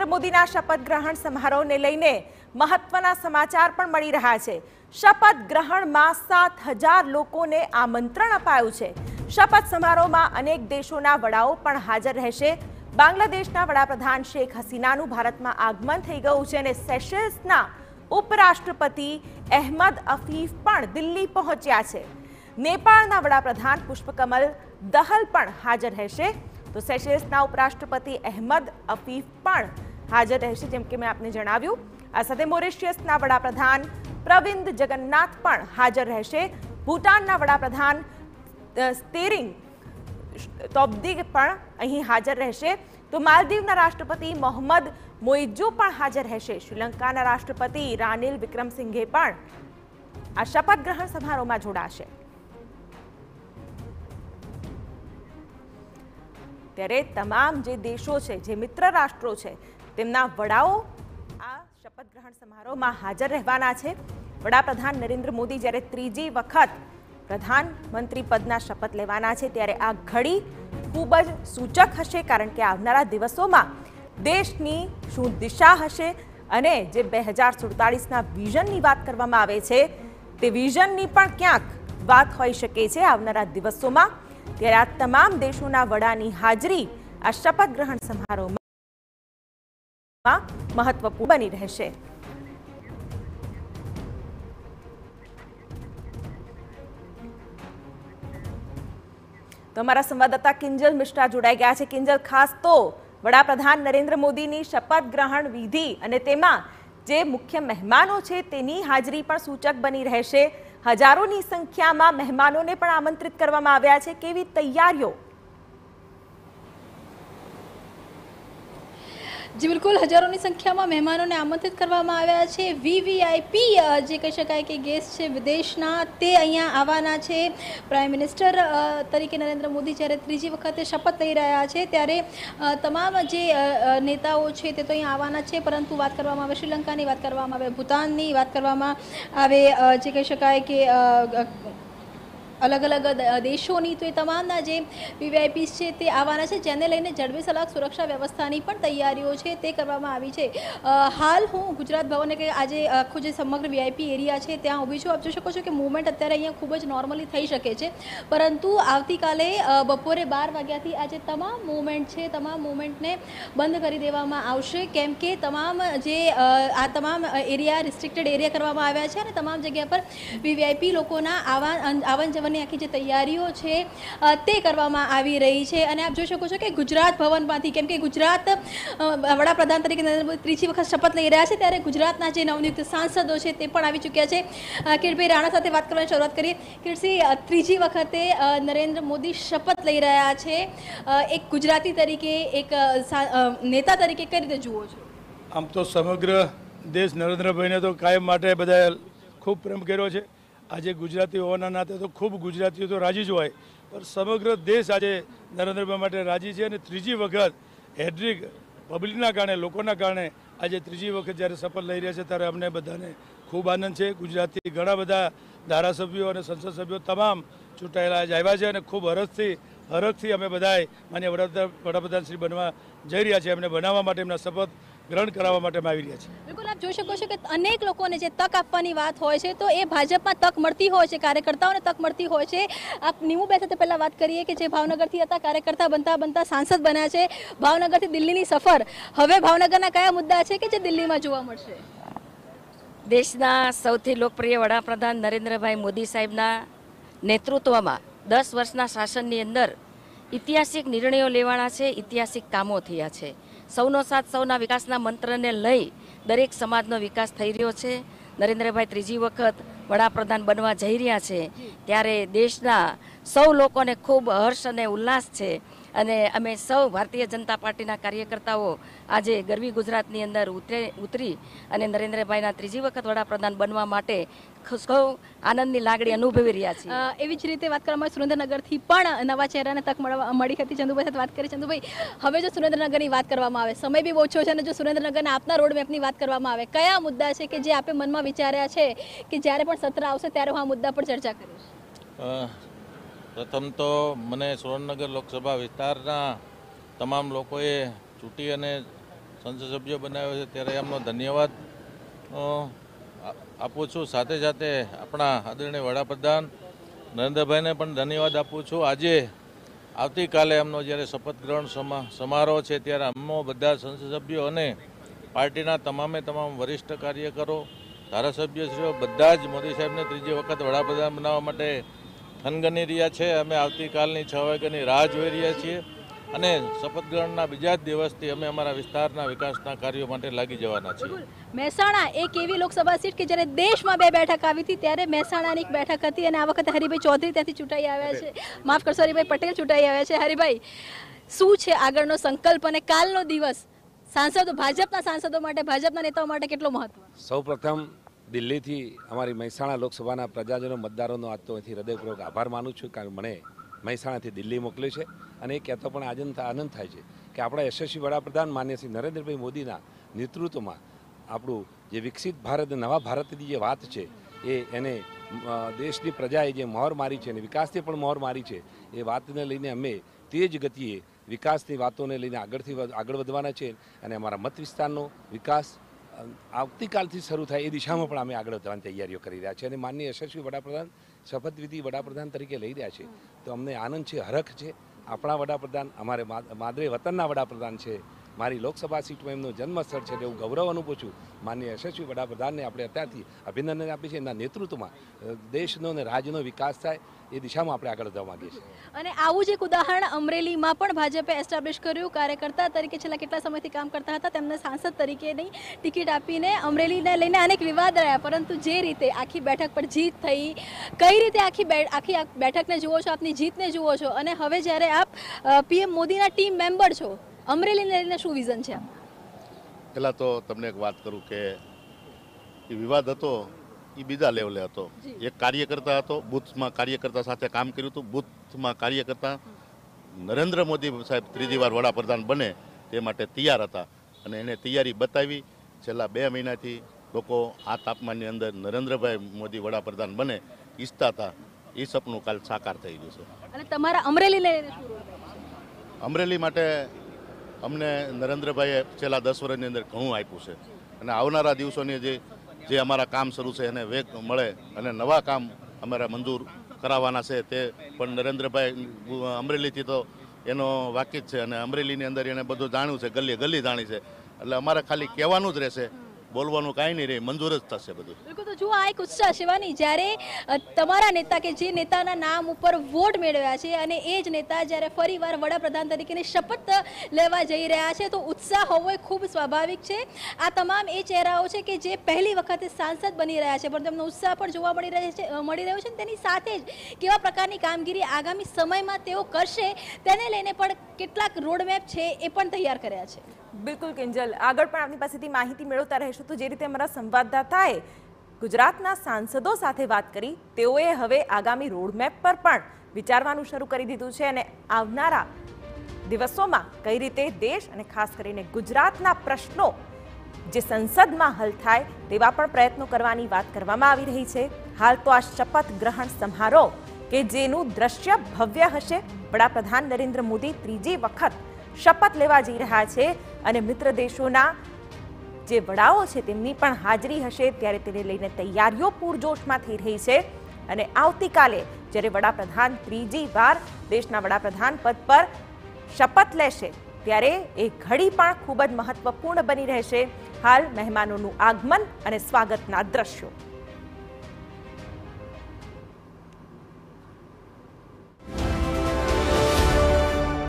નરેન્દ્ર મોદીના શપથ ગ્રહણ સમારોહને લઈને મહત્વના સમાચાર પણ મળી રહ્યા છે શપથ ગ્રહણમાં સાત હજાર લોકોને આમંત્રણ અપાયું છે શપથ સમારોહમાં અનેક દેશોના વડાઓ પણ હાજર રહેશે બાંગ્લાદેશના વડાપ્રધાન શેખ હસીનાનું ભારતમાં આગમન થઈ ગયું છે અને સેશેલ્સના ઉપરાષ્ટ્રપતિ અહેમદ અફીફ પણ દિલ્હી પહોંચ્યા છે નેપાળના વડાપ્રધાન પુષ્પકમલ દહલ પણ હાજર રહેશે તો સેશેલ્સના ઉપરાષ્ટ્રપતિ અહેમદ અફીફ પણ હાજર રહેશે જેમ કે મેં આપને જણાવ્યું આ સાથે મોરેશિયસના વડાપ્રધાન પ્રવિંદ જગન્નાથ પણ હાજર રહેશે ભૂટાનના વડાપ્રધાન સ્તેરિંગ તોબદી પણ અહીં હાજર રહેશે તો માલદીવના રાષ્ટ્રપતિ મોહમ્મદ મોઇજુ પણ હાજર રહેશે શ્રીલંકાના રાષ્ટ્રપતિ રાનિલ વિક્રમસિંઘે પણ આ શપથ ગ્રહણ સમારોહમાં જોડાશે ત્યારે તમામ જે દેશો છે જે મિત્ર રાષ્ટ્રો છે તેમના વડાઓ આ શપથ ગ્રહણ સમારોહમાં હાજર રહેવાના છે વડાપ્રધાન નરેન્દ્ર મોદી જ્યારે ત્રીજી વખત પ્રધાનમંત્રી પદના શપથ લેવાના છે ત્યારે આ ઘડી ખૂબ જ સૂચક હશે કારણ કે આવનારા દિવસોમાં દેશની શું દિશા હશે અને જે બે હજાર સુડતાળીસના વિઝનની વાત કરવામાં આવે છે તે વિઝનની પણ ક્યાંક વાત હોઈ શકે છે આવનારા દિવસોમાં ત્યારે આ તમામ દેશોના વડાની હાજરી આ શપથ ગ્રહણ સમારોહમાં મહત્વપૂર્ણ બની રહેશે તો અમારા સંવાદદાતા કિંજલ મિશ્રા જોડાઈ ગયા છે કિંજલ ખાસ તો વડાપ્રધાન નરેન્દ્ર મોદીની શપથ ગ્રહણ વિધિ અને તેમાં જે મુખ્ય મહેમાનો છે તેની હાજરી પણ સૂચક બની રહેશે હજારોની સંખ્યામાં મહેમાનોને પણ આમંત્રિત કરવામાં આવ્યા છે કેવી તૈયારીઓ જે બિલકુલ હજારોની સંખ્યામાં મહેમાનોને આમંત્રિત કરવામાં આવ્યા છે વીવીઆઈપી જે કહી શકાય કે ગેસ્ટ છે વિદેશના તે અહીંયા આવવાના છે પ્રાઇમ મિનિસ્ટર તરીકે નરેન્દ્ર મોદી જ્યારે ત્રીજી વખતે શપથ લઈ રહ્યા છે ત્યારે તમામ જે નેતાઓ છે તે તો અહીંયા આવવાના છે પરંતુ વાત કરવામાં આવે શ્રીલંકાની વાત કરવામાં આવે ભૂતાનની વાત કરવામાં આવે જે કહી શકાય કે અલગ અલગ દેશોની તો એ તમામના જે વીવીઆઈપીસ છે તે આવવાના છે જેને લઈને જડબે સલાક સુરક્ષા વ્યવસ્થાની પણ તૈયારીઓ છે તે કરવામાં આવી છે હાલ હું ગુજરાત ભવને કે આજે આખું જે સમગ્ર વીઆઈપી એરિયા છે ત્યાં ઊભી છું આપ જોઈ શકો છો કે મૂવમેન્ટ અત્યારે અહીંયા ખૂબ જ નોર્મલી થઈ શકે છે પરંતુ આવતીકાલે બપોરે બાર વાગ્યાથી આજે તમામ મૂવમેન્ટ છે તમામ મુવમેન્ટને બંધ કરી દેવામાં આવશે કેમ કે તમામ જે આ તમામ એરિયા રિસ્ટ્રિક્ટેડ એરિયા કરવામાં આવ્યા છે અને તમામ જગ્યા પર વીવીઆઈપી લોકોના આવા આવન જવન ભવનની આખી જે તૈયારીઓ છે તે કરવામાં આવી રહી છે અને આપ જોઈ શકો છો કે ગુજરાત ભવનમાંથી કેમ કે ગુજરાત વડાપ્રધાન તરીકે નરેન્દ્ર ત્રીજી વખત શપથ લઈ રહ્યા છે ત્યારે ગુજરાતના જે નવનિયુક્ત સાંસદો છે તે પણ આવી ચૂક્યા છે કિરભાઈ રાણા સાથે વાત કરવાની શરૂઆત કરીએ કિરસી ત્રીજી વખતે નરેન્દ્ર મોદી શપથ લઈ રહ્યા છે એક ગુજરાતી તરીકે એક નેતા તરીકે કઈ રીતે જુઓ છો આમ તો સમગ્ર દેશ નરેન્દ્રભાઈને તો કાયમ માટે બધા ખૂબ પ્રેમ કર્યો છે આજે ગુજરાતી હોવાના નાતે તો ખૂબ ગુજરાતીઓ તો રાજી જ હોય પણ સમગ્ર દેશ આજે નરેન્દ્રભાઈ માટે રાજી છે અને ત્રીજી વખત હેડ્રિક પબ્લિકના કારણે લોકોના કારણે આજે ત્રીજી વખત જ્યારે સફળ લઈ રહ્યા છે ત્યારે અમને બધાને ખૂબ આનંદ છે ગુજરાતી ઘણા બધા ધારાસભ્યો અને સંસદ સભ્યો તમામ ચૂંટાયેલા આજે આવ્યા છે અને ખૂબ હરસથી હરખથી અમે બધાએ માન્ય વડાપ્રધાન શ્રી બનવા જઈ રહ્યા છીએ એમને બનાવવા માટે એમના શપથ ગ્રહણ કરાવવા માટે આવી રહ્યા છે બિલકુલ આપ જોઈ શકો છો કે અનેક લોકોને જે તક આપવાની વાત હોય છે તો એ ભાજપમાં તક મળતી હોય છે કાર્યકર્તાઓને તક મળતી હોય છે આપ નીમુબેન સાથે પહેલાં વાત કરીએ કે જે ભાવનગરથી હતા કાર્યકર્તા બનતા બનતા સાંસદ બન્યા છે ભાવનગરથી દિલ્હીની સફર હવે ભાવનગરના કયા મુદ્દા છે કે જે દિલ્હીમાં જોવા મળશે દેશના સૌથી લોકપ્રિય વડાપ્રધાન નરેન્દ્રભાઈ મોદી સાહેબના નેતૃત્વમાં દસ વર્ષના શાસનની અંદર ઐતિહાસિક નિર્ણયો લેવાના છે ઐતિહાસિક કામો થયા છે સૌનો સાથ સૌના વિકાસના મંત્રને લઈ દરેક સમાજનો વિકાસ થઈ રહ્યો છે નરેન્દ્રભાઈ ત્રીજી વખત વડાપ્રધાન બનવા જઈ રહ્યા છે ત્યારે દેશના સૌ લોકોને ખૂબ હર્ષ અને ઉલ્લાસ છે અને અમે સૌ ભારતીય જનતા પાર્ટીના કાર્યકર્તાઓ આજે ગરવી ગુજરાતની અંદર ઉતરે ઉતરી અને નરેન્દ્રભાઈના ત્રીજી વખત વડાપ્રધાન બનવા માટે સૌ આનંદની લાગણી અનુભવી રહ્યા છે એવી જ રીતે વાત કરવામાં સુરેન્દ્રનગરથી પણ નવા ચહેરાને તક મળવા મળી હતી ચંદુભાઈ સાથે વાત કરી ચંદુભાઈ હવે જો સુરેન્દ્રનગરની વાત કરવામાં આવે સમય બી ઓછો છે અને જો સુરેન્દ્રનગરના આપના રોડમેપની વાત કરવામાં આવે કયા મુદ્દા છે કે જે આપે મનમાં વિચાર્યા છે કે જ્યારે પણ સત્ર આવશે ત્યારે હું આ મુદ્દા પર ચર્ચા કરીશ પ્રથમ તો મને સુરેન્દ્રનગર લોકસભા વિસ્તારના તમામ લોકોએ ચૂંટી અને સંસદ બનાવ્યો છે ત્યારે એમનો ધન્યવાદ આપું છું સાથે સાથે આપણા આદરણીય વડાપ્રધાન નરેન્દ્રભાઈને પણ ધન્યવાદ આપું છું આજે આવતીકાલે એમનો જ્યારે શપથ ગ્રહણ સમારોહ છે ત્યારે અમો બધા સંસદ અને પાર્ટીના તમામે તમામ વરિષ્ઠ કાર્યકરો ધારાસભ્યશ્રીઓ બધા જ મોદી સાહેબને ત્રીજી વખત વડાપ્રધાન બનાવવા માટે થનગની રહ્યા છે અમે આવતીકાલની છ વાગ્યાની રાહ જોઈ રહ્યા છીએ અને શપથ ગ્રહણના બીજા જ દિવસથી અમે અમારા વિસ્તારના વિકાસના કાર્યો માટે લાગી જવાના છીએ મહેસાણા એક એવી લોકસભા સીટ કે જ્યારે દેશમાં બે બેઠક આવી હતી ત્યારે મહેસાણાની એક બેઠક હતી અને આ વખતે હરિભાઈ ચૌધરી ત્યાંથી ચૂંટાઈ આવ્યા છે માફ કરશો હરિભાઈ પટેલ ચૂંટાઈ આવ્યા છે હરિભાઈ શું છે આગળનો સંકલ્પ અને કાલનો દિવસ સાંસદો ભાજપના સાંસદો માટે ભાજપના નેતાઓ માટે કેટલો મહત્વ સૌ પ્રથમ દિલ્હીથી અમારી મહેસાણા લોકસભાના પ્રજાજનો મતદારોનો આજ તો અહીંથી હૃદયપૂર્વક આભાર માનું છું કારણ મને મહેસાણાથી દિલ્હી મોકલ્યું છે અને એ કહેતો પણ આનંદ આનંદ થાય છે કે આપણા યશસ્વી વડાપ્રધાન માન્ય શ્રી નરેન્દ્રભાઈ મોદીના નેતૃત્વમાં આપણું જે વિકસિત ભારત નવા ભારતની જે વાત છે એ એને દેશની પ્રજાએ જે મોહર મારી છે અને વિકાસની પણ મોહર મારી છે એ વાતને લઈને અમે તે જ ગતિએ વિકાસની વાતોને લઈને આગળથી આગળ વધવાના છે અને અમારા મત વિસ્તારનો વિકાસ આવતીકાલથી શરૂ થાય એ દિશામાં પણ અમે આગળ વધવાની તૈયારીઓ કરી રહ્યા છીએ અને માનનીય યશસ્વી વડાપ્રધાન શપથવિધિ વડાપ્રધાન તરીકે લઈ રહ્યા છે તો અમને આનંદ છે હરખ છે આપણા વડાપ્રધાન અમારે માદરે વતનના વડાપ્રધાન છે મારી લોકસભા સીટમાં એમનું જન્મસ્થળ છે એવું ગૌરવ અનુભવું છું માન્ય યશસ્વી વડાપ્રધાનને આપણે અત્યારથી અભિનંદન આપીએ છીએ એના નેતૃત્વમાં દેશનો અને રાજ્યનો વિકાસ થાય એ દિશામાં આપણે આગળ જવા માંગીએ છીએ અને આવું જ એક ઉદાહરણ અમરેલીમાં પણ ભાજપે એસ્ટાબ્લિશ કર્યું કાર્યકર્તા તરીકે છેલ્લા કેટલા સમયથી કામ કરતા હતા તેમને સાંસદ તરીકે નહીં ટિકિટ આપીને અમરેલીને લઈને અનેક વિવાદ રહ્યા પરંતુ જે રીતે આખી બેઠક પર જીત થઈ કઈ રીતે આખી આખી બેઠકને જુઓ છો આપની જીતને જુઓ છો અને હવે જ્યારે આપ પીએમ મોદીના ટીમ મેમ્બર છો અમરેલીને શું વિઝન છે પહેલાં તો તમને એક વાત કરું કે એ વિવાદ હતો એ બીજા લેવલે હતો એક કાર્યકર્તા હતો બુથમાં કાર્યકર્તા સાથે કામ કર્યું હતું બુથમાં કાર્યકર્તા નરેન્દ્ર મોદી સાહેબ ત્રીજી વાર વડાપ્રધાન બને તે માટે તૈયાર હતા અને એને તૈયારી બતાવી છેલ્લા બે મહિનાથી લોકો આ તાપમાનની અંદર નરેન્દ્રભાઈ મોદી વડાપ્રધાન બને ઈચ્છતા હતા એ સપનું કાલ સાકાર થઈ ગયું છે અને તમારા અમરેલીને અમરેલી માટે અમને નરેન્દ્રભાઈએ છેલ્લા દસ વર્ષની અંદર ઘણું આપ્યું છે અને આવનારા દિવસોની જે જે અમારા કામ શરૂ છે એને વેગ મળે અને નવા કામ અમારા મંજૂર કરાવવાના છે તે પણ નરેન્દ્રભાઈ અમરેલીથી તો એનો વાકેફ છે અને અમરેલીની અંદર એને બધું જાણ્યું છે ગલી ગલી જાણી છે એટલે અમારે ખાલી કહેવાનું જ રહેશે બોલવાનું કાંઈ નહીં રહે મંજૂર જ થશે બધું બિલકુલ તો જુઓ આ એક ઉત્સાહ શિવાની જ્યારે તમારા નેતા કે જે નેતાના નામ ઉપર વોટ મેળવ્યા છે અને એ જ નેતા જ્યારે ફરીવાર વડાપ્રધાન તરીકેની શપથ લેવા જઈ રહ્યા છે તો ઉત્સાહ હોવો એ ખૂબ સ્વાભાવિક છે આ તમામ એ ચહેરાઓ છે કે જે પહેલી વખતે સાંસદ બની રહ્યા છે પણ તેમનો ઉત્સાહ પણ જોવા મળી રહ્યો છે મળી રહ્યો છે તેની સાથે જ કેવા પ્રકારની કામગીરી આગામી સમયમાં તેઓ કરશે તેને લઈને પણ કેટલાક રોડમેપ છે એ પણ તૈયાર કર્યા છે બિલકુલ કિંજલ આગળ પણ આપની પાસેથી માહિતી મેળવતા રહેશું તો જે રીતે અમારા સંવાદદાતાએ ગુજરાતના સાંસદો સાથે વાત કરી તેઓએ હવે આગામી રોડમેપ પર પણ વિચારવાનું શરૂ કરી દીધું છે અને આવનારા દિવસોમાં કઈ રીતે દેશ અને ખાસ કરીને ગુજરાતના પ્રશ્નો જે સંસદમાં હલ થાય તેવા પણ પ્રયત્નો કરવાની વાત કરવામાં આવી રહી છે હાલ તો આ શપથ ગ્રહણ સમારોહ કે જેનું દ્રશ્ય ભવ્ય હશે વડાપ્રધાન નરેન્દ્ર મોદી ત્રીજી વખત શપથ લેવા જઈ રહ્યા છે અને મિત્ર દેશોના જે વડાઓ છે તેમની પણ હાજરી હશે ત્યારે તેને લઈને તૈયારીઓ પૂરજોશમાં થઈ રહી છે અને આવતીકાલે જ્યારે વડાપ્રધાન ત્રીજી વાર દેશના વડાપ્રધાન પદ પર શપથ લેશે ત્યારે એ ઘડી પણ ખૂબ જ મહત્વપૂર્ણ બની રહેશે હાલ મહેમાનોનું આગમન અને સ્વાગતના દ્રશ્યો